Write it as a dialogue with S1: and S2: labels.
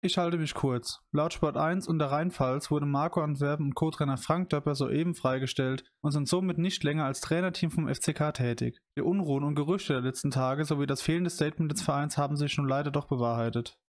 S1: Ich halte mich kurz. Laut Sport 1 und der Rheinpfalz wurden Marco Antwerpen und Co-Trainer Frank Döpper soeben freigestellt und sind somit nicht länger als Trainerteam vom FCK tätig. Die Unruhen und Gerüchte der letzten Tage sowie das fehlende Statement des Vereins haben sich nun leider doch bewahrheitet.